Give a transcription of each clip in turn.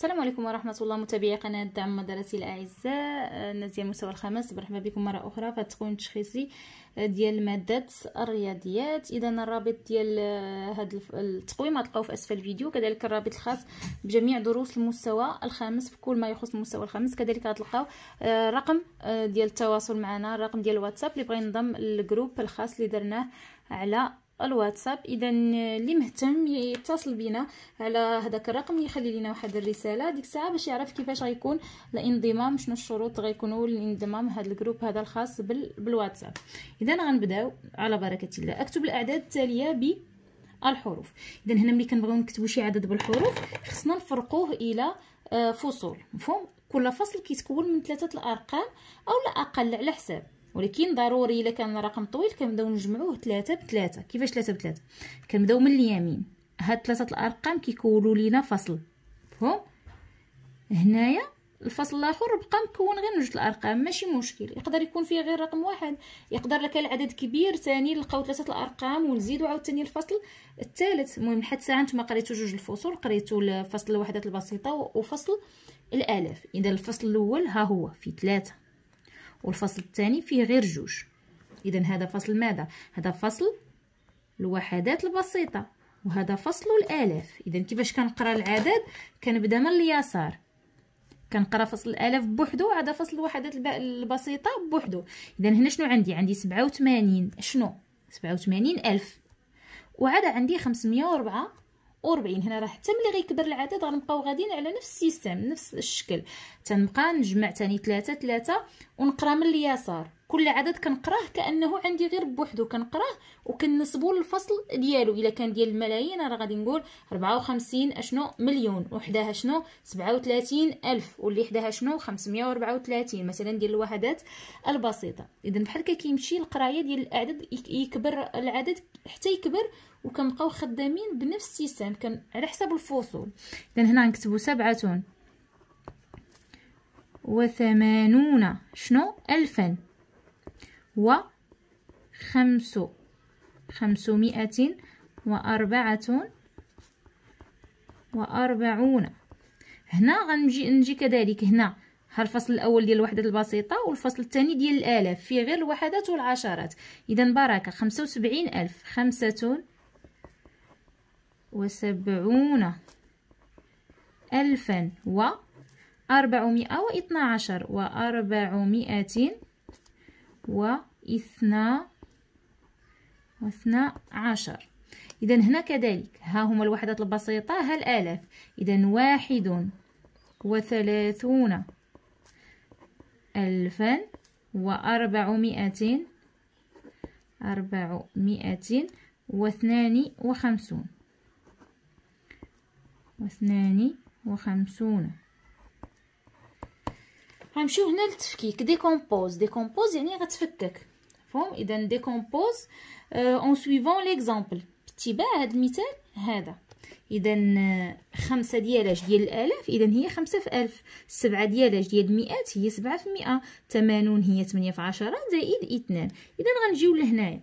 السلام عليكم ورحمة الله متابعي قناة دعم مدرسي الأعزاء آه، نازية المستوى الخامس مرحبا بكم مرة أخرى في التقويم التشخيصي آه، ديال مادة الرياضيات إذا الرابط ديال هذا آه، التقويم غتلقاوه في أسفل الفيديو كذلك الرابط الخاص بجميع دروس المستوى الخامس في كل ما يخص المستوى الخامس كذلك غتلقاو رقم ديال التواصل معنا الرقم ديال الواتساب اللي بغى ينضم للجروب الخاص اللي درناه على الواتساب اذا آه، اللي مهتم يتصل بينا على هذاك الرقم يخلي لنا واحد الرساله ديك الساعه باش يعرف كيفاش غيكون الانضمام شنو الشروط غيكونوا للانضمام هذا الجروب هذا الخاص بال... بالواتساب اذا غنبداو على بركه الله اكتب الاعداد التاليه ب الحروف اذا هنا ملي كنبغيو نكتبوا شي عدد بالحروف خصنا نفرقوه الى آه، فصول مفهوم كل فصل كيتكون من ثلاثه الارقام او لا اقل على حساب ولكن ضروري الا كان رقم طويل كنبداو نجمعوه ب 3 كيفاش ب 3 كنبداو من اليمين هاد ثلاثة الارقام كيكونوا لينا فصل مفهوم هنايا الفصل الاخر بقى مكون غير من جوج الارقام ماشي مشكل يقدر يكون فيه غير رقم واحد يقدر لك العدد كبير ثاني نلقاو ثلاثه الارقام ونزيدو عاوتاني الفصل الثالث المهم حتى ساعه نتوما قريتو جوج الفصول قريتو الفصل الوحدات البسيطه وفصل الالاف اذا الفصل الاول ها هو في ثلاثة والفصل الثاني فيه غير جوج اذا هذا فصل ماذا هذا فصل الوحدات البسيطه وهذا فصل الالاف اذا كيفاش كنقرا العدد كنبدا من اليسار كنقرا فصل الالاف بوحدو عدا فصل الوحدات البسيطه بوحدو اذا هنا شنو عندي عندي 87 شنو 87 الف وعاد عندي 504 40 هنا راه حتى ملي غيكبر العدد غنبقاو غاديين على نفس السيستم نفس الشكل تنبقى نجمع ثاني 3 3 ونقرا من اليسار كل عدد كنقراه كانه عندي غير بوحدو كنقراه وكنسبو للفصل ديالو الا كان ديال الملايين راه غادي نقول 54 اشنو مليون وحداها شنو 37 الف واللي حداها شنو 534 مثلا ديال الوحدات البسيطه اذا بحال كيمشي القرايه ديال الاعداد يكبر العدد حتى يكبر وكنبقاو خدامين بنفس السيستم كان على حساب الفصول اذا هنا نكتبوا سبعه وثمانون شنو الفا وخمس خمسمائة وأربعة وأربعون هنا غنجي نجي كذلك هنا ها الفصل الاول ديال الوحدات البسيطه والفصل الثاني ديال الالاف فيه غير الوحدات والعشرات اذا بركه خمسة وسبعين الف خمسة وسبعون الفا و 412 عشر وأربعمائة واثنا واثنا عشر إذا هنا كذلك ها هما الوحدات البسيطة ها الآلاف إذا واحد وثلاثون ألفا وأربعمائة أربعمائة واثنان وخمسون واثنان وخمسون غنمشيو هنا للتفكيك ديكومبوز ديكومبوز يعني غتفكك مفهوم اذا ديكومبوز اون سويفون ليكزامبل باتباع هذا المثال هذا اذا خمسة ديالاش ديال الالاف اذا هي خمسة في الف سبعة ديالاش ديال المئات هي سبعة في مئة تمانون هي ثمانية في عشرة زائد اثنان اذا غنجيو لهنايا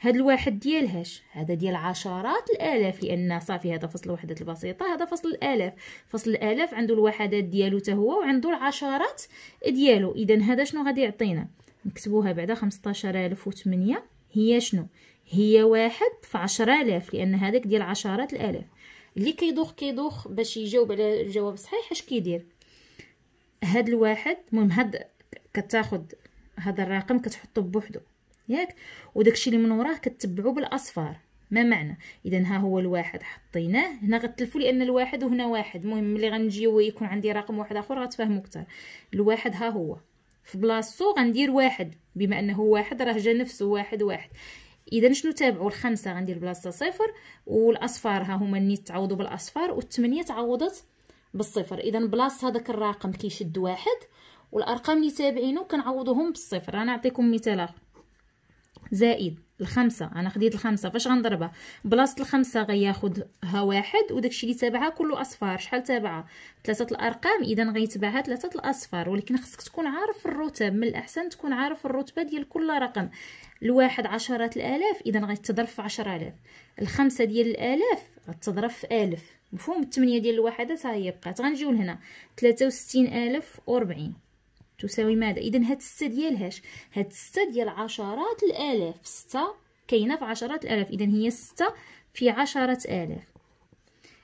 هاد الواحد ديال هاش هذا ديال عشرات الالاف لان صافي هذا فصل الوحدات البسيطه هذا فصل الالاف فصل الالاف عنده الوحدات ديالو حتى هو وعنده العشرات ديالو اذا هذا شنو غادي يعطينا نكتبوها بعدا 15008 هي شنو هي واحد في 10000 لان هذاك ديال عشرات الالاف اللي كيدوخ كيدوخ باش يجاوب على الجواب الصحيح اش كيدير هاد الواحد المهم هاد كتاخد هذا الرقم كتحطو بوحدو ياك وداكشي اللي من وراه كتبعو بالاصفار ما معنى اذا ها هو الواحد حطيناه هنا غتلفوا لان الواحد وهنا واحد المهم ملي غنجي ويكون عندي رقم واحد اخر غتفهموا اكثر الواحد ها هو في بلاصتو غندير واحد بما انه واحد راه جا نفسه واحد واحد اذا شنو تابعوا الخمسه غندير بلاصه صفر والاصفار ها هما نيت تعوضوا بالاصفار والثمانيه تعوضت بالصفر اذا بلاصه هذاك الرقم كيشد واحد والارقام اللي تابعينه كنعوضوهم بالصفر انا نعطيكم مثال اخر زائد الخمسة أنا خديت الخمسة فاش غنضربها بلاصة الخمسة غياخدها واحد وداكشي اللي تابعها كله أصفار شحال تابعة ثلاثة الأرقام إذا غيتبعها ثلاثة الأصفار ولكن خصك تكون عارف الرتب من الأحسن تكون عارف الرتبة ديال كل رقم الواحد عشرات الآلاف إذا غيتضرب في عشر آلاف الخمسة ديال الآلاف غتضرب في ألف مفهوم التمنية ديال الوحدات ها هي بقات غنجيو لهنا تلاتة وستين ألف وربعين تساوي ماذا اذا هاد ستة ديال هاش هاد ستة ديال عشرات الالاف ستة كاينه في عشرات الالاف اذا هي ستة في عشرات الاف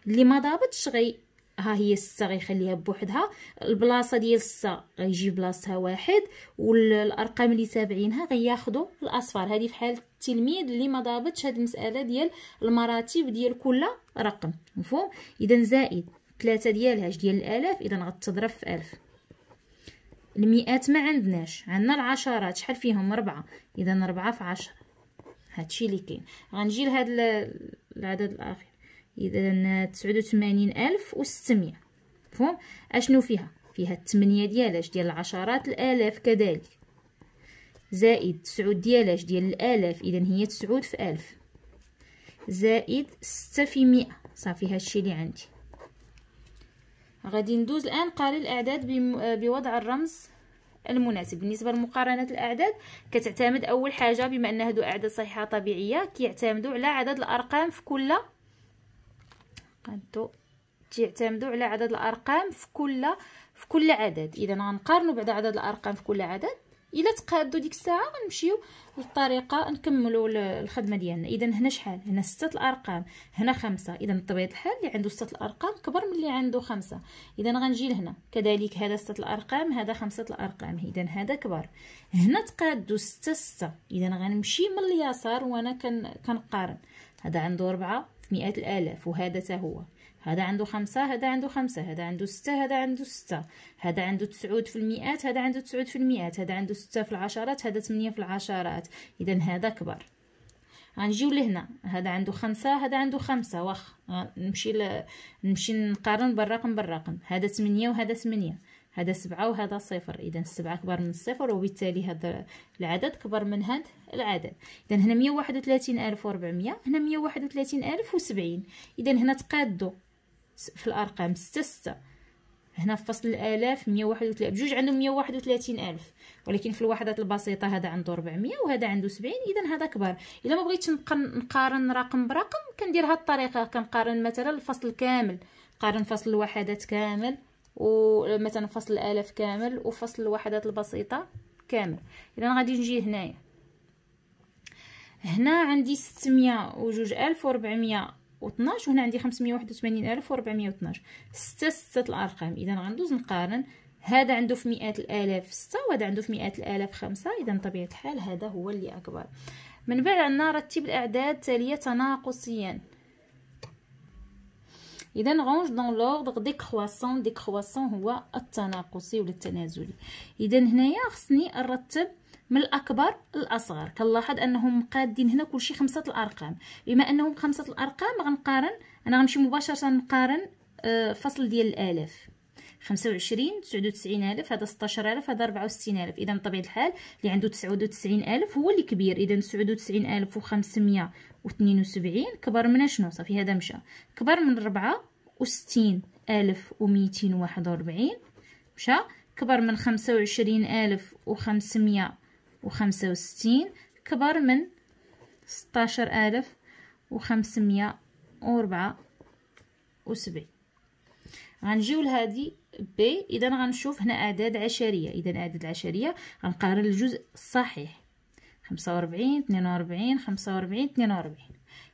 اللي ما ضابطش غي ها هي ستة غيخليها بوحدها البلاصه ديال ستة غيجي بلاصتها واحد والارقام اللي تابعينها غياخذوا الاصفار هذه في حال التلميذ اللي ما ضابطش هاد المساله ديال المراتب ديال كل رقم مفهوم اذا زائد 3 ديالهاش ديال الالاف اذا غتضرب في الف المئات ما عندناش عندنا العشرات شحال فيهم ربعة اذا ربعة في عشرة هادشي اللي كاين غنجي لهاد العدد الاخير اذا تسعود وثمانين الف وستمية مفهوم اشنو فيها فيها الثمانية ديالاش ديال العشرات الالاف كذلك زائد تسعود ديالاش ديال الالاف اذا هي تسعود في الف زائد ستة في مئة صافي هادشي اللي عندي غادي ندوز الان قاري الاعداد بوضع الرمز المناسب بالنسبه لمقارنه الاعداد كتعتمد اول حاجه بما ان هادو اعداد صحيحه طبيعيه كيعتمدوا على عدد الارقام في كل قدو كيعتمدوا على عدد الارقام في كل في كل عدد اذا غنقارنوا بعد عدد الارقام في كل عدد الا تقادوا ديك الساعه غنمشيو للطريقه نكملوا الخدمه ديالنا اذا هنا شحال هنا سته الارقام هنا خمسه اذا بطبيعه الحال اللي عنده سته الارقام كبر من اللي عنده خمسه اذا غنجي لهنا كذلك هذا سته الارقام هذا خمسه الارقام اذا هذا كبر هنا تقادوا سته سته اذا غنمشي من اليسار وانا كنقارن هذا عنده ربعة في مئات الالاف وهذا حتى هو هذا عنده خمسة هذا عنده خمسة هذا عنده ستة هذا عنده ستة هذا عنده تسعود في المئات هذا عنده تسعود في المئات هذا عنده ستة في العشرات هذا ثمانية في العشرات إذا هذا كبر غنجيو لهنا هذا عنده خمسة هذا عنده خمسة واخ آه، نمشي ل... نمشي نقارن بالرقم بالرقم هذا ثمانية وهذا ثمانية هذا سبعة وهذا صفر إذا السبعة كبر من الصفر وبالتالي هذا العدد كبر من هذا العدد إذا هنا مية وواحد وثلاثين ألف وربعمية هنا مية وواحد وثلاثين ألف وسبعين إذا هنا تقادو في الارقام 6 6 هنا في فصل الالاف 131 بجوج عندهم 131 الف ولكن في الوحدات البسيطه هذا عنده 400 وهذا عنده 70 اذا هذا كبار الا ما بغيتش نقارن رقم برقم كندير هذه الطريقه كنقارن مثلا الفصل كامل قارن فصل الوحدات كامل ومثلا فصل الالاف كامل وفصل الوحدات البسيطه كامل اذا غادي نجي هنايا هنا عندي 600 وجوج ألف وطناش وهنا عندي خمسميه واحد الف وربعميه وطناش ستة ستة الارقام اذا غندوز نقارن هذا عنده في مئات الالاف ستة وهذا عنده في مئات الالاف خمسة اذا بطبيعه الحال هذا هو اللي اكبر من بعد عندنا رتب الاعداد تاليه تناقصيا اذا غونج دون لوردر ديكرواسون ديكرواسون هو التناقصي ولا التنازلي اذا هنايا خصني نرتب من الاكبر للاصغر كنلاحظ انهم قادين هنا كلشي خمسه الارقام بما انهم خمسه الارقام غنقارن انا غنمشي مباشره نقارن آه، فصل ديال الالاف خمسة وعشرين تسعود وتسعين ألف هذا ستاشر ألف هذا ربعة وستين ألف إذا بطبيعة الحال اللي عنده تسعود وتسعين ألف هو اللي كبير إذا تسعود وتسعين ألف وخمسمية وتنين وسبعين كبر من شنو صافي هذا مشى كبر من ربعة وستين ألف وميتين وواحد وربعين مشى كبر من خمسة وعشرين ألف وخمسمية وخمسة وستين كبر من ستاشر ألف وخمسمية وربعة وسبعين غنجيو لهادي بي اذا غنشوف هنا اعداد عشريه اذا اعداد العشريه غنقارن الجزء الصحيح 45 42 45 42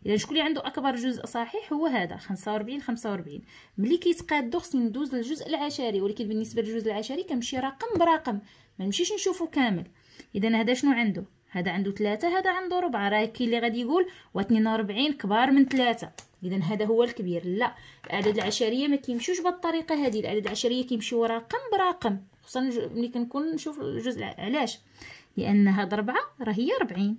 اذا شكون اللي عنده اكبر جزء صحيح هو هذا 45 45 ملي كيتقادو خصني ندوز للجزء العشري ولكن بالنسبه للجزء العشري كنمشي رقم برقم ما نمشيش نشوفو كامل اذا هذا شنو عنده هذا عنده ثلاثة هذا عنده ربعة راه كاين اللي غادي يقول و 42 كبار من ثلاثة اذا هذا هو الكبير لا الاعداد العشريه ما كيمشيوش بالطريقه هذه الاعداد العشريه كيمشيو رقم برقم خصوصا ملي كنكون نشوف الجزء علاش لان هاد ربعة راه هي 40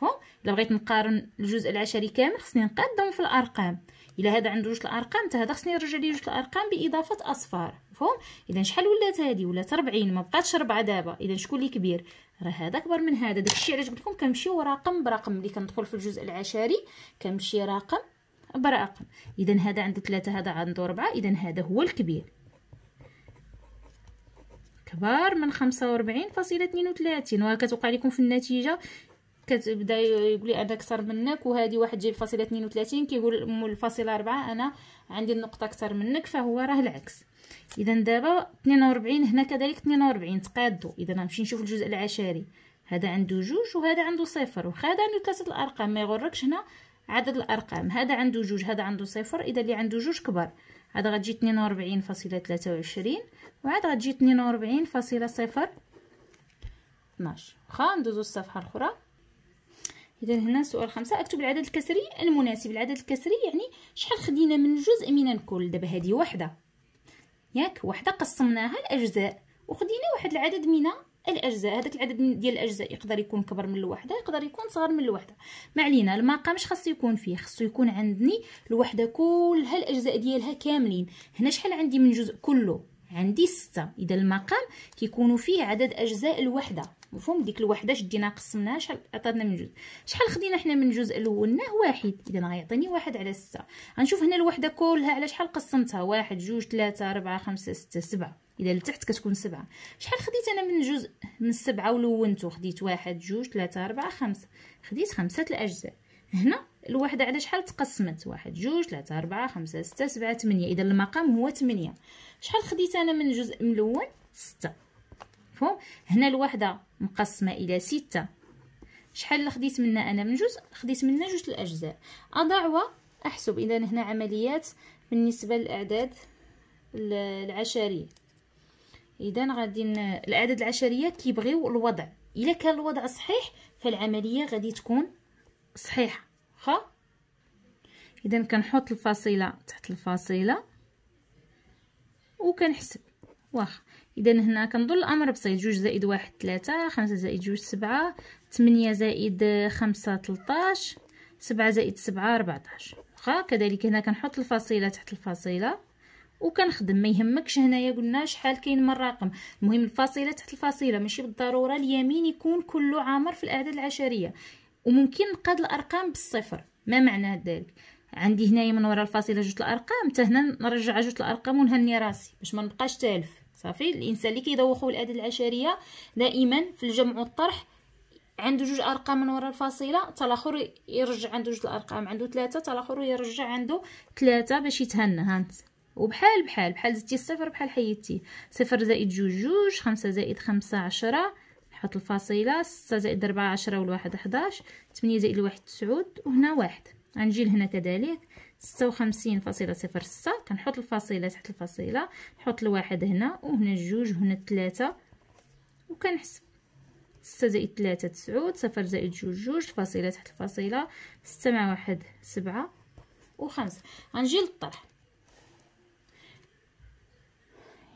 فهم الا بغيت نقارن الجزء العشري كامل خصني نقدم في الارقام الا هذا عنده جوج الارقام حتى هذا خصني نرجع ليه جوج الارقام باضافه اصفار مفهوم اذا شحال ولات هذه ولات 40 ما بقاتش 4 دابا اذا شكون اللي كبير راه هذا اكبر من هذا داكشي علاش قلت لكم كنمشيو رقم برقم ملي كندخل في الجزء العشري كنمشي رقم برقم اذا هذا عنده 3 هذا عنده 4 اذا هذا هو الكبير كبار من 45.32 وهكا توقع لكم في النتيجه كتبدا يقول لي انا اكثر منك وهذه واحد جايب فاصله 32 كيقول مول الفاصله 4 انا عندي النقطه اكثر منك فهو راه العكس اذا دابا 42 هنا كذلك 42 تقادوا اذا نمشي نشوف الجزء العشري هذا عنده جوج وهذا عنده صفر وخا هذا عنده ثلاثه الارقام ما يغركش هنا عدد الارقام هذا عنده جوج هذا عنده صفر اذا اللي عنده جوج كبر هذا غتجي 42 فاصله 23 وعاد غتجي 42 فاصله صفر 12 واخا ندوزو الصفحه الاخرى اذا هنا سؤال خمسة اكتب العدد الكسري المناسب العدد الكسري يعني شحال خدينا من جزء من الكل دابا هذه وحده ياك وحده قسمناها لاجزاء وخدينا واحد العدد من الاجزاء هذاك العدد ديال الاجزاء يقدر يكون كبر من الوحده يقدر يكون صغر من الوحده ما علينا المقام اش خاصو يكون فيه خاصو يكون عندني الوحده كلها الاجزاء ديالها كاملين هنا شحال عندي من جزء كله عندي ستة اذا المقام كيكونوا فيه عدد اجزاء الوحده مفهوم ديك الوحده شدينا قسمناها شحال عطاتنا من جزء شحال خدينا حنا من جزء لوناه واحد اذا غيعطيني واحد على ستة غنشوف هنا الوحده كلها على شحال قسمتها واحد جوج ثلاثة أربعة خمسة ستة سبعة اذا لتحت كتكون سبعة شحال خديت انا من جزء من السبعة ولونتو خديت واحد جوج ثلاثة أربعة خمسة خديت خمسة الاجزاء هنا الوحده على شحال تقسمت واحد جوج ثلاثة أربعة خمسة ستة سبعة ثمانية اذا المقام هو ثمانية شحال خديت انا من جزء ملون ستة مفهوم هنا الوحده مقسمه الى ستة شحال خديت منا انا من جزء خديت منا جوج الاجزاء اضع واحسب اذا هنا عمليات بالنسبه للاعداد العشريه اذا غادي الاعداد العشريه كيبغيو الوضع الا كان الوضع صحيح فالعمليه غادي تكون صحيحه واخا اذا كنحط الفاصله تحت الفاصله وكنحسب واخا اذا هنا كنظن الامر بسيط جوج زائد واحد تلاتة خمسة زائد جوج سبعة تمنية زائد خمسة تلطاش سبعة زائد سبعة ربعطاش وخا كذلك هنا كنحط الفاصله تحت الفاصله وكنخدم ما يهمكش هنايا قلنا شحال كاين من رقم المهم الفاصله تحت الفاصله ماشي بالضروره اليمين يكون كله عامر في الاعداد العشريه وممكن نقاد الارقام بالصفر ما معنى ذلك عندي هنايا من وراء الفاصله جوج الارقام تا هنا نرجع جوج الارقام ونهني راسي باش منبقاش تالف صافي الانسان اللي كيدوخو الاداة العشريه دائما في الجمع والطرح عنده جوج ارقام من وراء الفاصله تلاخر يرجع عنده جوج الارقام عنده ثلاثه تلاخر يرجع عنده ثلاثه باش يتهنى هانت وبحال بحال بحال زدتي الصفر بحال حيدتي صفر زائد جوج جوج خمسة زائد خمسة عشرة نحط الفاصله ستة زائد ربعة عشرة والواحد حداش تمنية زائد الواحد تسعود وهنا واحد غنجي لهنا كذلك ستة وخمسين فاصلة صفر ستة كنحط الفاصلة تحت الفاصلة نحط الواحد هنا وهنا الجوج وهنا الثلاثة وكنحسب ستة زائد ثلاثة تسعود صفر زائد جوج جوج فاصلة تحت الفاصلة ستة مع واحد سبعة وخمسة غنجي للطرح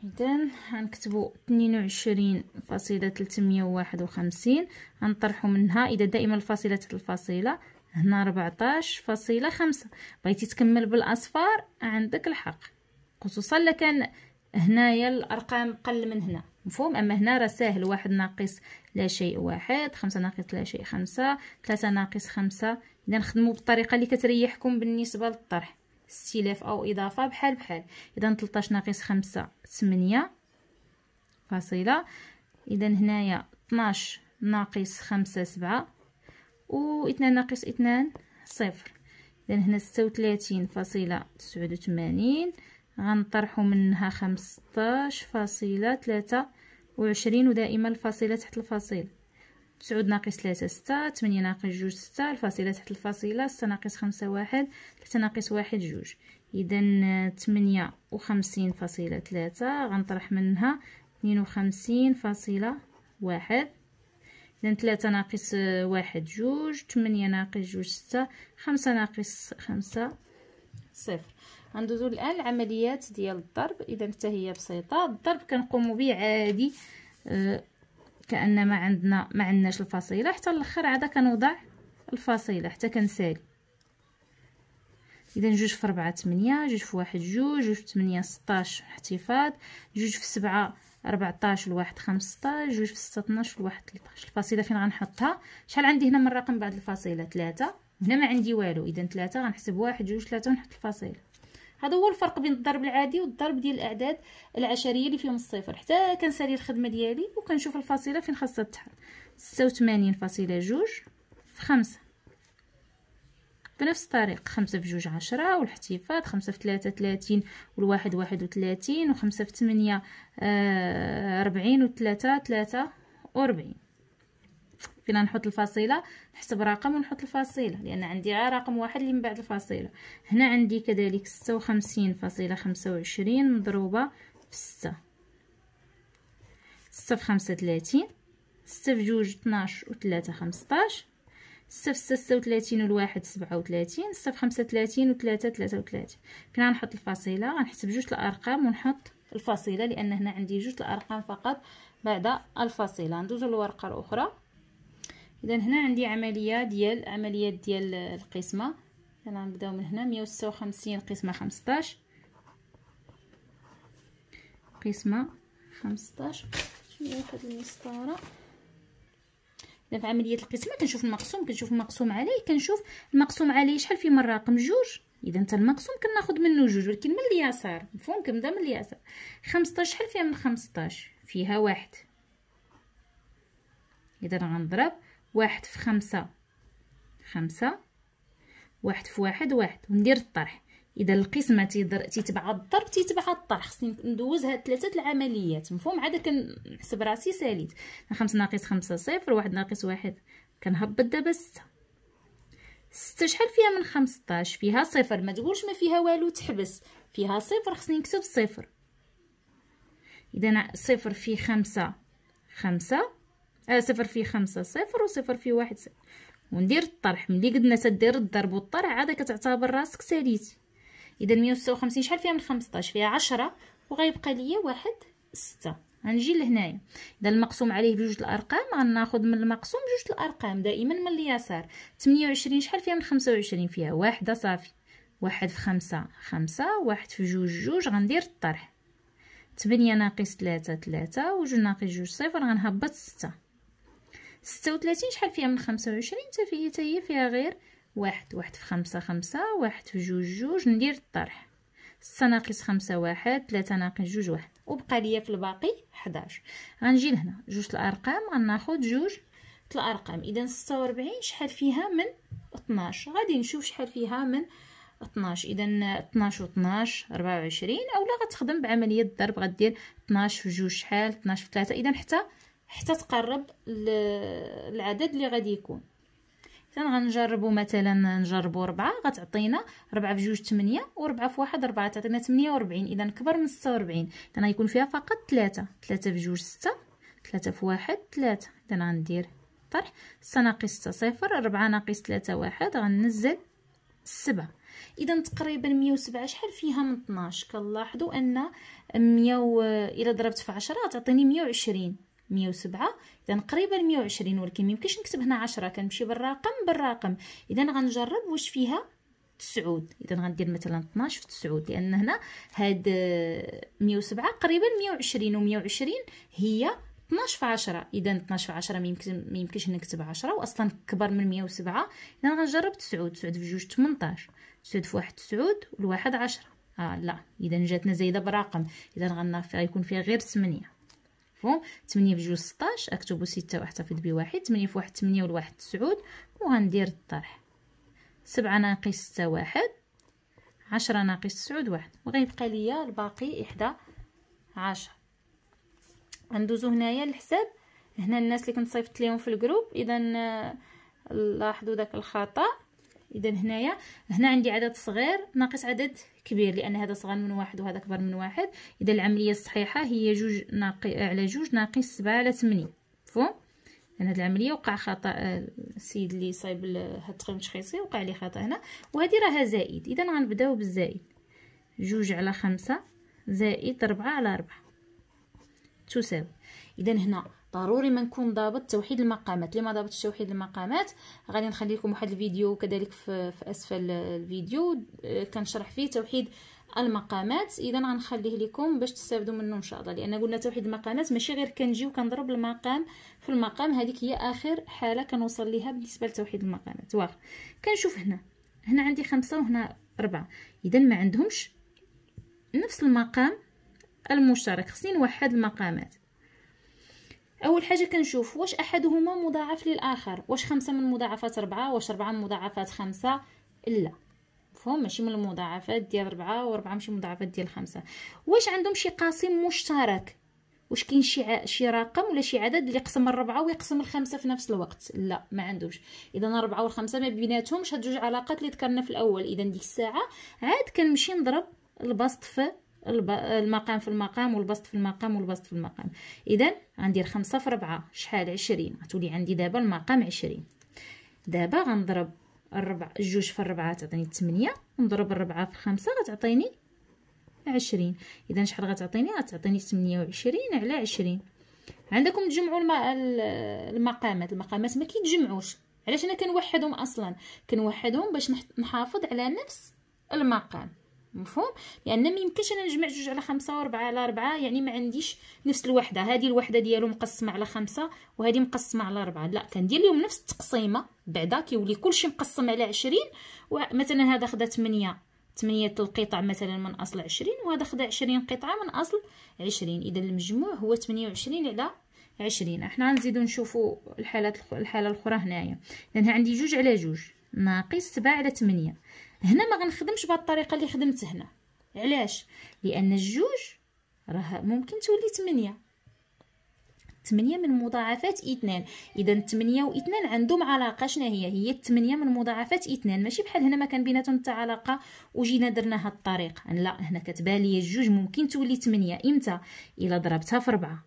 إذن غنكتبو اثنين وعشرين فاصلة تلتمية وواحد وخمسين غنطرحو منها إذا دائما الفاصلة تحت الفاصلة هنا 14 فاصلة خمسة بغيتي تكمل بالاصفار عندك الحق خصوصا لكان كان هنايا الارقام قل من هنا مفهوم اما هنا راه ساهل واحد ناقص لا شيء واحد خمسة ناقص لا شيء خمسة ثلاثة ناقص خمسة اذا نخدمو بالطريقه اللي كتريحكم بالنسبه للطرح استلاف او اضافه بحال بحال اذا 13 ناقص خمسة 8 فاصله اذا هنايا 12 ناقص خمسة سبعة و اثنان ناقص اثنان صفر اذا هنا ستة وثلاثين فاصلة تسعود وثمانين غنطرحو منها خمسطاش فاصلة ثلاثة وعشرين ودائما الفاصلة تحت الفاصلة تسعود ناقص ثلاثة ستة ثمانية ناقص جوج ستة الفاصلة تحت الفاصلة ستة ناقص خمسة واحد ثلاثة ناقص واحد جوج إذا ثمانية وخمسين فاصلة ثلاثة غنطرح منها اثنين وخمسين فاصلة واحد إذن تلاتة ناقص واحد جوج تمنية ناقص جوج ستة خمسة ناقص خمسة صفر غندوزو الآن العمليات ديال الضرب إذا حتى هي بسيطة الضرب كنقومو به عادي آه كأن ما عندنا ما عندناش الفصيلة حتى الاخر عاد كنوضع الفصيلة حتى كنسالي اذا جوج في ربعة تمنية جوج في واحد جوج جوج في تمنية ستاش احتفاظ جوج في سبعة 14 لواحد 15 جوج في 6 12 لواحد 13 الفاصله فين غنحطها شحال عندي هنا من رقم بعد الفاصله 3 هنا ما عندي والو اذا 3 غنحسب 1 2 3 ونحط الفاصله هذا هو الفرق بين الضرب العادي والضرب ديال الاعداد العشريه اللي فيهم الصفر حتى كنسالي الخدمه ديالي وكنشوف الفاصله فين خاصها تحل 86.2 في 5 بنفس الطريق خمسة في جوج عشرة والاحتفاظ خمسة في ثلاثة ثلاثين والواحد واحد وثلاثين وخمسة في ثمانية آه، ربعين وثلاثة ثلاثة وربعين فين نحط الفاصيلة نحسب رقم ونحط الفاصيلة لان عندي غير رقم واحد اللي من بعد الفاصيلة هنا عندي كذلك ستة وخمسين فاصيلة خمسة وعشرين مضروبه في ستة ستة في خمسة ثلاثين ستة في جوج اثناش وثلاثة خمسطاش صفر ستة ستة وتلاتين والواحد سبعة وتلاتين صفر خمسة وتلاتين وتلاتة تلاتة وتلاتين كنا غنحط الفاصيلة غنحسب جوج الأرقام ونحط الفاصيلة لأن هنا عندي جوج الأرقام فقط بعد الفاصيلة ندوزو للورقة الأخرى إذا هنا عندي عملية ديال عملية ديال القسمة غنبداو من هنا مية وستة وخمسين قسمة خمسطاش قسمة خمسطاش شوية هاد المسطرة في عمليه القسمه كنشوف المقسوم كنشوف المقسوم عليه كنشوف المقسوم عليه شحال فيه من رقم جوج اذا حتى المقسوم كناخذ منه جوج ولكن من اليسار مفهوم كنبدا من اليسار 15 شحال فيها من 15 فيها واحد اذا غنضرب واحد في خمسة خمسة واحد في واحد واحد وندير الطرح اذا القسمه تيضر... تيتبع الضرب تيتبع الطرح خصني ندوز هاد ثلاثه العمليات مفهوم عاد كنحسب راسي ساليت 5 ناقص 5 صفر واحد ناقص واحد كنهبط دابا 6 6 شحال فيها من 15 فيها صفر ما تقولش ما فيها والو تحبس فيها صفر خصني نكتب صفر اذا صفر في 5 5 آه صفر في 5 صفر وصفر في 1 صفر وندير الطرح ملي قلنا تدير الضرب والطرح عاد كتعتبر راسك ساليتي اذا مية وستة وخمسين شحال فيها من خمسطاش فيها عشرة وغيبقى ليا واحد ستة غنجي لهنايا اذا المقسوم عليه بجوج الارقام غناخد من المقسوم جوج الارقام دائما من اليسار تمنية وعشرين شحال فيها من خمسة وعشرين فيها واحده صافي واحد في خمسة خمسة واحد في جوج جوج غندير الطرح تمنية ناقص تلاتة تلاتة وجوج ناقص جوج صفر غنهبط ستة ستة وتلاتين شحال فيها من خمسة وعشرين حتى تاهي فيها غير واحد واحد في خمسة خمسة واحد في جوج جوج ندير الطرح ستة ناقص خمسة واحد ثلاثة ناقص جوج واحد وبقى ليا في الباقي حداش غنجي لهنا جوج الارقام غناخد جوج الارقام اذا ستة وربعين شحال فيها من اثناش غادي نشوف شحال فيها من اثناش اذا اثناش و ربعة وعشرين اولا غتخدم بعمليه الضرب غدير اثناش في جوج شحال اثناش في ثلاثة اذا حتى حتى تقرب العدد اللي غادي يكون اذا غنجربوا مثلا نجربوا ربعة غتعطينا ربعة في جوج 8 وربعة في واحد ربعة تعطينا 48 اذا كبر من 46 اذا غيكون فيها فقط 3 3 في جوج 6 3 في واحد 3 اذا غندير طرح 6 ناقص 6 صفر 4 ناقص 3 واحد غنزل 7 اذا تقريبا 107 شحال فيها من 12 كنلاحظوا ان 100 و... الا ضربت في 10 غتعطيني 120 مية وسبعة اذا قريبه لمية وعشرين ولكن ميمكنش نكتب هنا عشرة كنمشي بالرقم بالرقم اذا غنجرب واش فيها تسعود اذا غندير مثلا 12 في تسعود لان هنا هاد مية وسبعة قريبه لمية وعشرين ومية وعشرين هي 12 في 10 اذا 12 في 10 ميمكنش نكتب 10 واصلا كبر من 107 اذا غنجرب تسعود تسعود في جوج 18 تسعود في واحد تسعود والواحد 10 اه لا اذا جاتنا زايده برقم اذا غنا يكون فيها غير 8 مفهوم 8 في 2 16 اكتب 6 واحتفظ بواحد 8 في 1 8 و 1 9 وغندير الطرح 7 ناقص 6 1 10 ناقص 9 1 وغيبقى ليا الباقي 11 غندوزو هنايا الحساب هنا الناس اللي كنت صيفط ليهم في الجروب اذا آه، لاحظوا داك الخطا اذا هنايا هنا عندي عدد صغير ناقص عدد كبير لان هذا صغر من واحد وهذا كبر من واحد اذا العمليه الصحيحه هي جوج ناقي على جوج ناقص سبعة على 8 مفهوم لان هذه العمليه وقع خطا آه، السيد اللي صايب هاد التقييم التشخيصي وقع ليه خطا هنا وهذه راها زائد اذا غنبداو بالزائد جوج على خمسة زائد ربعة على ربعة تساوي اذا هنا ضروري ما نكون ضابط توحيد المقامات اللي ما ضابطش توحيد المقامات غادي نخلي لكم واحد الفيديو كذلك في, في اسفل الفيديو آه، كنشرح فيه توحيد المقامات اذا غنخليه لكم باش تستافدوا منه ان شاء الله لان قلنا توحيد المقامات ماشي غير كنجي وكنضرب المقام في المقام هذيك هي اخر حاله كنوصل ليها بالنسبه لتوحيد المقامات واخ كنشوف هنا هنا عندي خمسة وهنا أربعة إذا ما عندهمش نفس المقام المشترك خصني نوحد المقامات اول حاجه كنشوف واش احدهما مضاعف للاخر واش خمسة من مضاعفات ربعة واش ربعة من مضاعفات خمسة لا مفهوم ماشي من المضاعفات ديال ربعة وربعة ماشي مضاعفات ديال خمسة واش عندهم شي قاسم مشترك واش كاين شي ع... شي رقم ولا شي عدد اللي يقسم الربعه ويقسم الخمسه في نفس الوقت لا ما عندوش اذا الربعه والخمسه ما بيناتهمش هاد جوج علاقات اللي ذكرنا في الاول اذا ديك الساعه عاد كنمشي نضرب البسط في المقام في المقام والبسط في المقام والبسط في المقام اذا غندير خمسة في ربعة شحال عشرين غتولي عندي دابا المقام عشرين دابا غنضرب الربع جوج في الربعة تعطيني تمنية نضرب الربعة في خمسة غتعطيني عشرين اذا شحال غتعطيني غتعطيني تمنية وعشرين على عشرين عندكم تجمعوا المقامات المقامات ما كيتجمعوش علاش انا كنوحدهم اصلا كنوحدهم باش نحافظ على نفس المقام مفهوم لان يعني ما يمكنش انا نجمع جوج على خمسة وربعة على أربعة يعني ما عنديش نفس الوحده هذه الوحده ديالو مقسمه على خمسة وهذه مقسمه على أربعة لا كندير لهم نفس التقسيمه بعدا كيولي كلشي مقسم على عشرين ومثلا هذا خدا 8 8 القطع مثلا من اصل عشرين وهذا خدا عشرين قطعه من اصل عشرين اذا المجموع هو 28 على عشرين احنا غنزيدو نشوفو الحالات الحاله الاخرى هنايا لان عندي جوج على جوج ناقص سبعة على 8 هنا ما غنخدمش بهذه الطريقه اللي خدمت هنا علاش لان الجوج راه ممكن تولي 8 8 من مضاعفات 2 اذا 8 و2 عندهم علاقه شنو هي هي 8 من مضاعفات 2 ماشي بحال هنا ما كان بيناتهم حتى علاقه وجينا درنا هاد الطريقه لا هنا كتبان لي الجوج ممكن تولي 8 امتى الا ضربتها في 4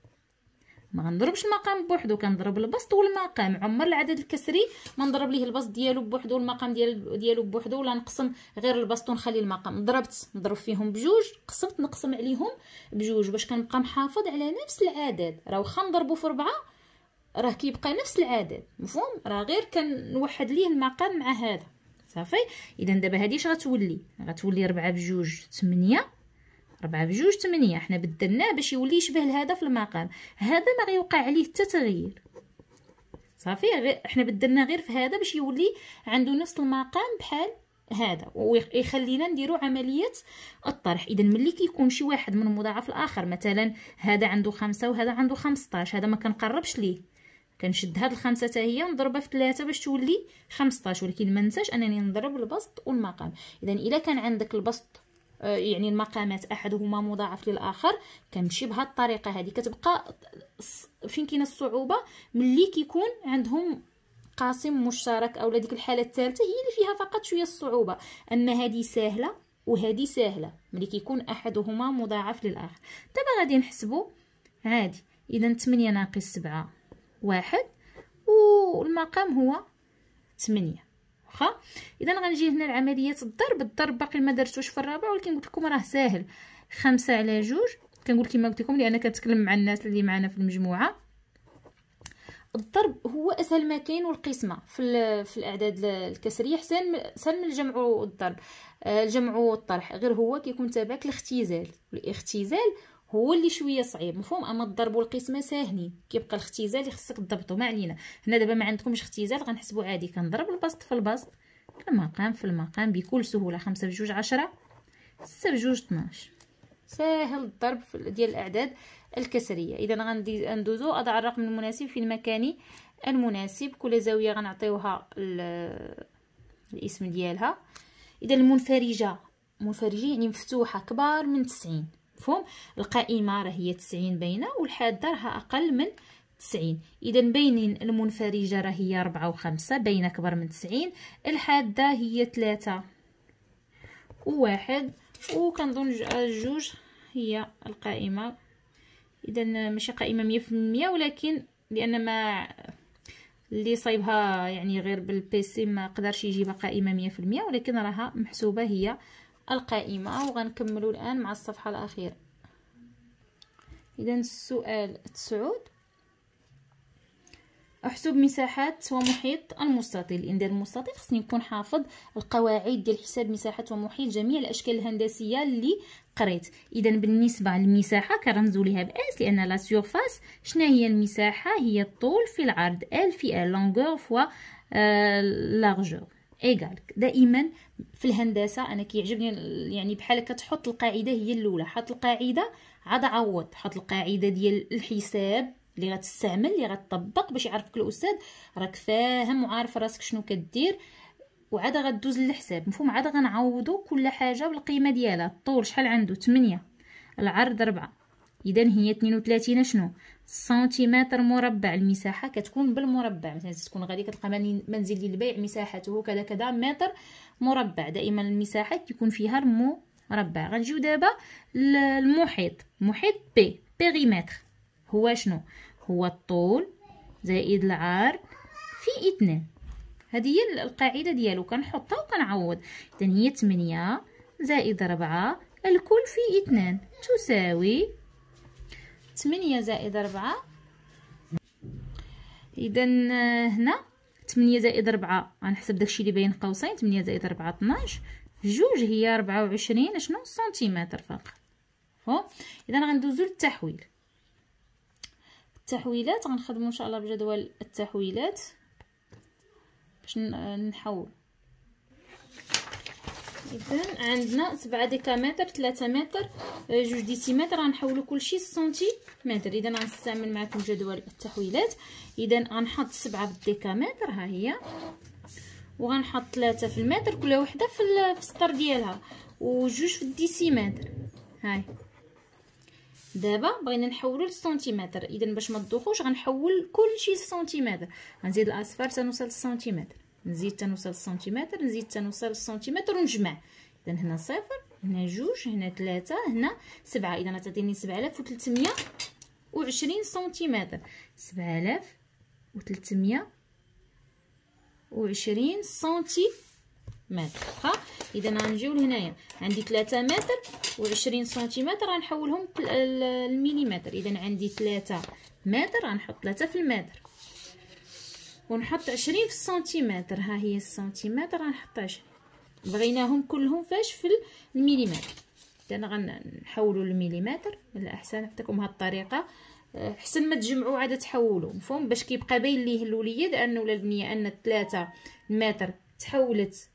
ما غنضربش المقام بوحدو كنضرب البسط والمقام عمر العدد الكسري ما نضرب ليه البسط ديالو بوحدو والمقام ديال ديالو بوحدو ولا نقسم غير البسط ونخلي المقام ضربت نضرب فيهم بجوج قسمت نقسم عليهم بجوج باش كنبقى محافظ على نفس العدد راه واخا نضربو في ربعة راه كيبقى نفس العدد مفهوم راه غير كنوحد ليه المقام مع هذا صافي اذا دابا هذه اش غتولي غتولي ربعة بجوج 8 ربعة في جوج تمنية حنا بدلناه باش يولي يشبه لهذا في المقام هذا ما غيوقع عليه حتى تغيير صافي غير حنا بدلنا غير في هذا باش يولي عنده نفس المقام بحال هذا ويخلينا نديرو عمليه الطرح اذا ملي كيكون شي واحد من مضاعف الاخر مثلا هذا عنده خمسة وهذا عنده خمسطاش هذا ما كنقربش ليه كنشد هاد الخمسه تاهي هي نضربها في ثلاثة باش تولي خمسطاش ولكن ما ننساش انني نضرب البسط والمقام اذا الا كان عندك البسط آه، يعني المقامات احدهما مضاعف للاخر كنمشي بهذه الطريقه هذه كتبقى فين كاينه الصعوبه ملي كيكون عندهم قاسم مشترك اولا ديك الحاله الثالثه هي اللي فيها فقط شويه الصعوبه اما هذه سهله وهذه سهله ملي كيكون احدهما مضاعف للاخر دابا غادي نحسبوا عادي اذا 8 ناقص 7 واحد والمقام هو 8 واخا اذا غنجي هنا لعمليه الضرب الضرب باقي ما درتوش في الرابع ولكن قلت لكم راه ساهل خمسة على جوج كنقول كما قلت لكم لان كنتكلم مع الناس اللي معنا في المجموعه الضرب هو اسهل ما كاين والقسمه في في الاعداد الكسريه حسن سهل من الجمع والضرب آه، الجمع والطرح غير هو كيكون تابعك الاختزال والاختزال هو اللي شويه صعيب مفهوم اما الضرب والقسمه ساهلين كيبقى الاختزال اللي خصك تضبطو ما علينا هنا دابا ما عندكمش اختزال غنحسبو عادي كنضرب البسط في البسط المقام في المقام بكل سهوله خمسة في جوج عشرة ستة في جوج 12 ساهل الضرب ديال الاعداد الكسريه اذا غندوزو اضع الرقم المناسب في المكان المناسب كل زاويه غنعطيوها الاسم ديالها اذا المنفرجه منفرجه يعني مفتوحه كبار من 90 مفهوم القائمه راه هي 90 باينه والحاده راه اقل من 90 اذا باينين المنفرجه راه هي 4 و5 باينه اكبر من 90 الحاده هي 3 و1 وكنظن جوج هي القائمه اذا ماشي قائمه 100% ولكن لان ما اللي صايبها يعني غير بالبيسي ما قدرش يجيبها قائمه 100% ولكن راها محسوبه هي القائمة وغنكملوا الآن مع الصفحة الأخيرة إذا السؤال تسعود احسب مساحات ومحيط المستطيل إن ديال المستطيل خصني نكون حافظ القواعد ديال حساب مساحات ومحيط جميع الاشكال الهندسيه اللي قريت اذا بالنسبه للمساحه كنرمزوا ليها باس لان لا سيرفاس شنو هي المساحه هي الطول في العرض ال في ال لونغور فوا لارجور ايغالك دائما في الهندسه انا كيعجبني يعني بحال كتحط القاعده هي الاولى حط القاعده عاد عوض حط القاعده ديال الحساب اللي غتستعمل اللي غتطبق باش يعرفك الاستاذ راك فاهم وعارف راسك شنو كدير وعاد غدوز للحساب مفهوم عاد غنعوضو كل حاجه بالقيمه ديالها الطول شحال عنده 8 العرض 4 اذا هي 32 شنو سنتيمتر مربع المساحه كتكون بالمربع مثلا تكون غادي كتلقى منزل للبيع مساحته كذا كذا متر مربع دائما المساحه كيكون فيها المربع غنجيو دابا للمحيط محيط بي بيريمتر هو شنو هو الطول زائد العرض في اثنان هذه هي القاعده ديالو كنحطها وكنعوض اذا هي 8 زائد 4 الكل في اثنان تساوي 8 زائد 4 اذا آه، هنا 8 زائد 4 غنحسب داكشي اللي بين قوسين 8 زائد 4 12 جوج هي 24 شنو سنتيمتر فقط هو اذا غندوزو للتحويل التحويلات غنخدمو ان شاء الله بجدول التحويلات باش آه، نحول اذا عندنا 7 ديكامتر 3 متر 2 آه، ديسيمتر غنحولوا كلشي سنتيمتر اذا غنستعمل معكم جدول التحويلات اذا غنحط 7 في الديكامتر ها هي وغنحط 3 في المتر كل وحده في السطر ديالها وجوج في الديسيمتر هاي دابا بغينا نحولو للسنتيمتر اذا باش ما تدوخوش غنحول كلشي للسنتيمتر غنزيد الاصفر تنوصل للسنتيمتر نزيد تنوصل للسنتيمتر نزيد تنوصل للسنتيمتر ونجمع اذا هنا صفر هنا جوج هنا ثلاثة هنا سبعة اذا غتعطيني سبعلاف وتلتمية وعشرين سنتيمتر سبعلاف وتلتمية وعشرين سنتيمتر ها اذا غنجيو لهنايا عندي ثلاثة متر وعشرين سنتيمتر غنحولهم للمليمتر اذا عندي ثلاثة متر غنحط ثلاثة في المتر ونحط عشرين في السنتيمتر ها هي السنتيمتر غنحط عشرين بغيناهم كلهم فاش في المليمتر انا غنحولوا المليمتر من الاحسن نعطيكم هاد الطريقه آه، حسن ما تجمعوا عاد تحولوا مفهوم باش كيبقى باين ليه الوليد لان ولا البنيه ان 3 متر تحولت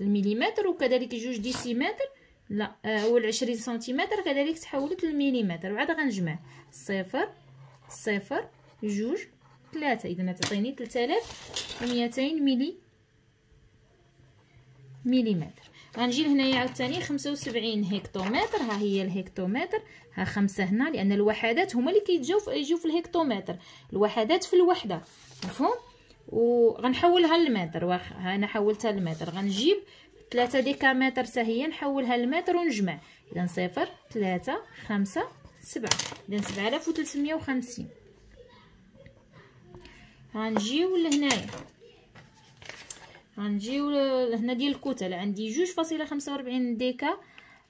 المليمتر وكذلك جوج ديسيمتر لا آه، اول 20 سنتيمتر كذلك تحولت للمليمتر وعاد غنجمع صفر صفر جوج ثلاثة إذا آلاف وميتين ميلي مليمتر غنجي لهنايا عاوتاني خمسة وسبعين هكتومتر ها هي الهكتومتر ها خمسة هنا لأن الوحدات هما اللي كيتجاو يجيو في الهكتومتر الوحدات في الوحدة مفهوم وغنحولها للمتر واخا ها انا حولتها للمتر غنجيب 3 ديكامتر هي نحولها للمتر ونجمع اذا صفر 3 خمسة سبعة اذا وخمسين غنجيو لهنايا غنجيو لهنا ديال الكتل عندي جوج فاصله خمسة وربعين ديكا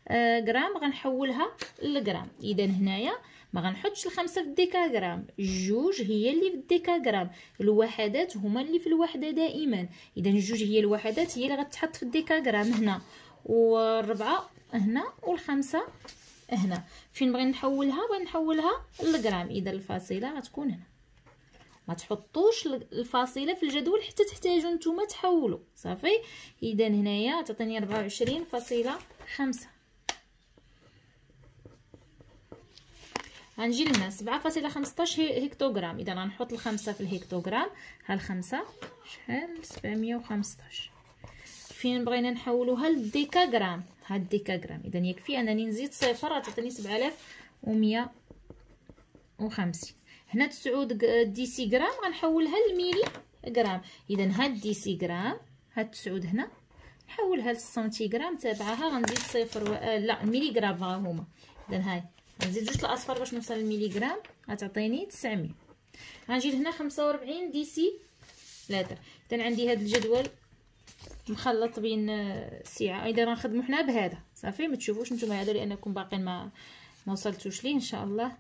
آه، غرام غنحولها للغرام اذا هنايا ما غنحطش الخمسة في الديكا غرام جوج هي اللي في الديكا غرام الوحدات هما اللي في الوحده دائما اذا جوج هي الوحدات هي اللي غتحط في الديكا غرام هنا والربعه هنا والخمسه هنا فين بغي نحولها بغي نحولها للغرام اذا الفاصله غتكون هنا ما تحطوش الفاصله في الجدول حتى تحتاجوا نتوما تحولوا صافي اذا هنايا تعطيني 24 فاصله 5 غنجي لهنا 7.15 هكتوغرام اذا غنحط الخمسة في الهكتوغرام ها الخمسة شحال 715 فين بغينا نحولوها للديكاغرام ها الديكاغرام اذا يكفي انني نزيد صفر تعطيني 7150 هنا تسعود ديسي غرام غنحولها للميلي غرام اذا هاد ديسي غرام هاد تسعود هنا نحولها للسنتيغرام تابعها غنزيد صفر و... آه، لا ميلي غرام ها هما اذا هاي غنزيد جوج الاصفر باش نوصل للميلي غرام غتعطيني 900 غنجي لهنا 45 ديسي لتر اذا عندي هاد الجدول مخلط بين آه، سعه اذا غنخدموا حنا بهذا صافي ما تشوفوش نتوما هذا لانكم باقيين ما ما وصلتوش ليه ان شاء الله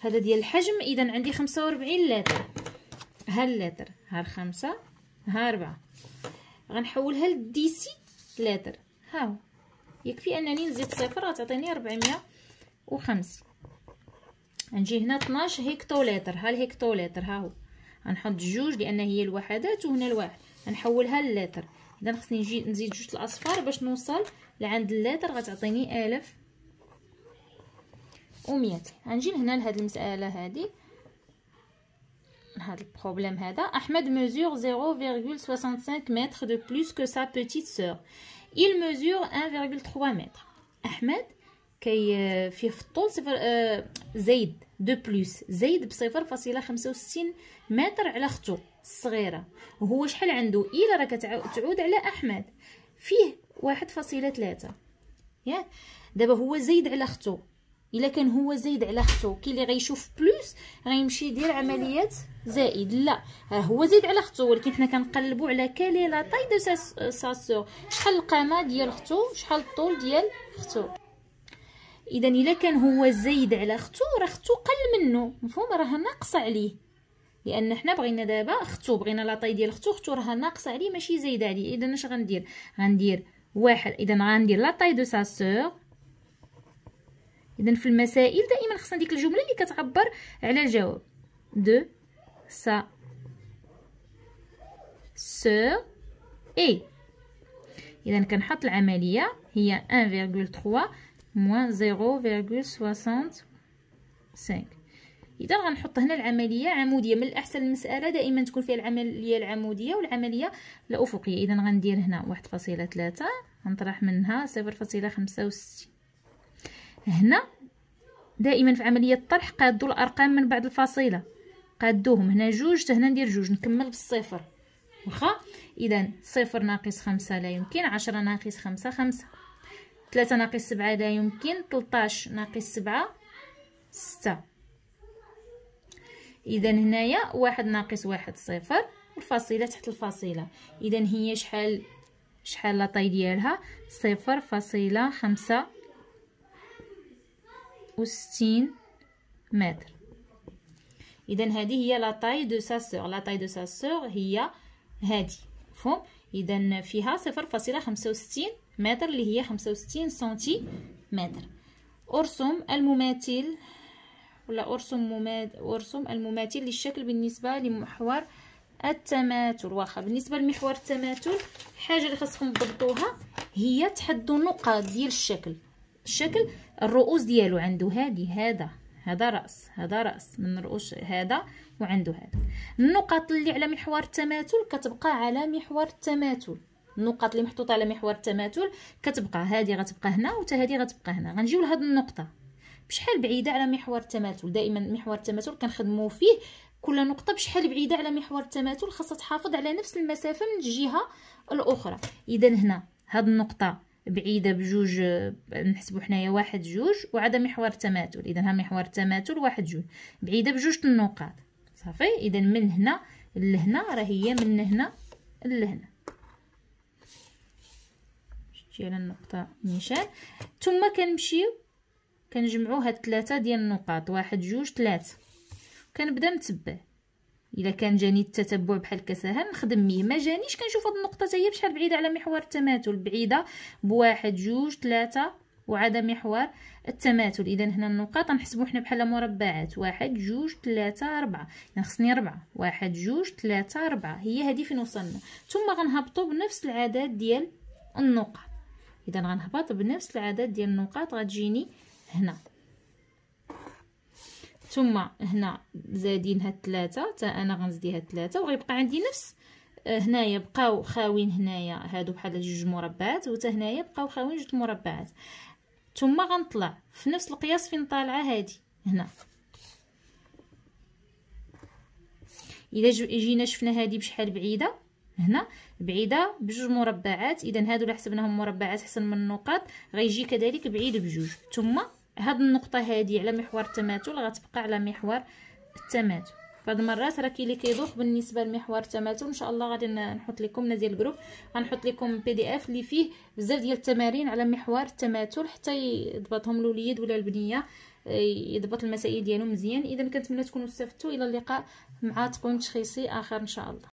هذا ديال الحجم اذا عندي خمسة وربعين لتر ها اللتر ها خمسة ها ربعة غنحولها سي لتر هاو يكفي انني نزيد صفر غتعطيني ربعمية نجي هنا 12 هكتوليتر ها الهكتوليتر ها هو غنحط جوج لان هي الوحدات وهنا الواحد غنحولها للتر اذا خصني نجي نزيد جوج الاصفار باش نوصل لعند اللتر غتعطيني 1000 وميتين غنجي لهنا لهاد المساله هادي هاد البروبليم هذا احمد مزور 0,65 متر دو بلوس كو سا petite سور il مزور 1,3 متر احمد كي فيه آه، في الطول صفر زيد دو بلوس زيد بصفر فاصله متر على اختو الصغيره وهو شحال عنده الا راه كتعود على احمد فيه واحد فاصله ياك دابا هو زيد على اختو الا كان هو زايد على اختو كي اللي غيشوف بلوس غيمشي يدير عمليات زائد لا راه هو زايد على اختو ولكن حنا كنقلبوا على كالي لا طاي دو سا سور شحال القامه ديال اختو شحال الطول ديال اختو اذا الا كان هو زايد على اختو راه اختو قل منه مفهوم راه ناقصه عليه لان حنا بغينا دابا اختو بغينا لا طاي ديال اختو اختو راه ناقصه عليه ماشي زايده عليه اذا اش غندير غندير واحد اذا غندير لا طاي دو سا سور اذا في المسائل دائما خصنا ديك الجمله اللي كتعبر على الجواب دو سا سو اي اذا كنحط العمليه هي 1.3 موان 0.65 اذا غنحط هنا العمليه عموديه من الاحسن المساله دائما تكون فيها العمليه العموديه والعمليه الافقيه اذا غندير هنا 1.3 غنطرح منها 0.65 هنا دائما في عمليه الطرح قادوا الارقام من بعد الفاصله قادوهم هنا جوج هنا ندير جوج نكمل بالصفر واخا اذا صفر ناقص خمسة لا يمكن عشرة ناقص خمسة خمسة ثلاثة ناقص سبعة لا يمكن تلتاش ناقص سبعة ستة اذا هنايا واحد ناقص واحد صفر والفاصله تحت الفاصله اذا هي شحال شحال لاطاي ديالها صفر فاصله خمسة وستين متر اذا هذه هي لا طاي دو ساسور لا طاي دو ساسور هي هذه مفهوم اذا فيها صفر فاصلة خمسة وستين متر اللي هي خمسة وستين سنتي متر ارسم المماثل ولا ارسم مماثل ارسم المماثل للشكل بالنسبه لمحور التماثل واخا بالنسبه لمحور التماثل الحاجه اللي خاصكم تضبطوها هي تحدوا النقاط ديال الشكل الشكل الرؤوس ديالو عنده هادي هذا هذا راس هذا راس من رؤوس هذا وعنده هذا النقط اللي على محور التماثل كتبقى على محور التماثل النقط اللي محطوطه على محور التماثل كتبقى هذه غتبقى هنا وتا هذه غتبقى هنا غنجيو لهاد النقطه بشحال بعيده على محور التماثل دائما محور التماثل كنخدموا فيه كل نقطه بشحال بعيده على محور التماثل خاصها تحافظ على نفس المسافه من الجهه الاخرى اذا هنا هاد النقطه بعيدة بجوج نحسبو حنايا واحد جوج وعدم محور تماثل إذا ها محور تماثل واحد جوج بعيدة بجوج النقاط صافي إذا من هنا لهنا راه هي من هنا لهنا شتي على النقطة نيشان ثم كنمشيو كنجمعو هاد تلاتة ديال النقاط واحد جوج ثلاثة كنبدا نتبع الا كان جاني التتبع بحال كساهل نخدم ميه ما جانيش كنشوف هاد النقطه تاهي هي بشحال بعيده على محور التماثل بعيده بواحد جوج ثلاثة وعاد محور التماثل اذا هنا النقاط نحسبو حنا بحال مربعات واحد جوج ثلاثة أربعة يعني خصني ربعة واحد جوج ثلاثة أربعة هي هادي فين وصلنا ثم غنهبطو بنفس العدد ديال النقط اذا غنهبط بنفس العدد ديال النقاط غتجيني هنا ثم هنا زادين هاد ثلاثة تا انا غنزيد هاد ثلاثة وغيبقى عندي نفس آه، هنايا بقاو خاوين هنايا هادو بحال جوج مربعات وتا هنايا بقاو خاوين جوج مربعات ثم غنطلع في نفس القياس فين طالعه هادي هنا الا جينا شفنا هادي بشحال بعيده هنا بعيده بجوج مربعات اذا هادو اللي حسبناهم مربعات حسن من النقاط غيجي كذلك بعيد بجوج ثم هاد النقطه هادي على محور التماثل غتبقى على محور التماثل بعض المرات راه كاين اللي كيدوخ بالنسبه لمحور التماثل ان شاء الله غادي نحط لكم ديال الجروب غنحط لكم بي دي اف اللي فيه بزاف ديال التمارين على محور التماثل حتى يضبطهم الوليد ولا البنيه يضبط المسائل ديالو مزيان اذا كنتمنى تكونوا استفدتوا الى اللقاء مع تقويم تشخيصي اخر ان شاء الله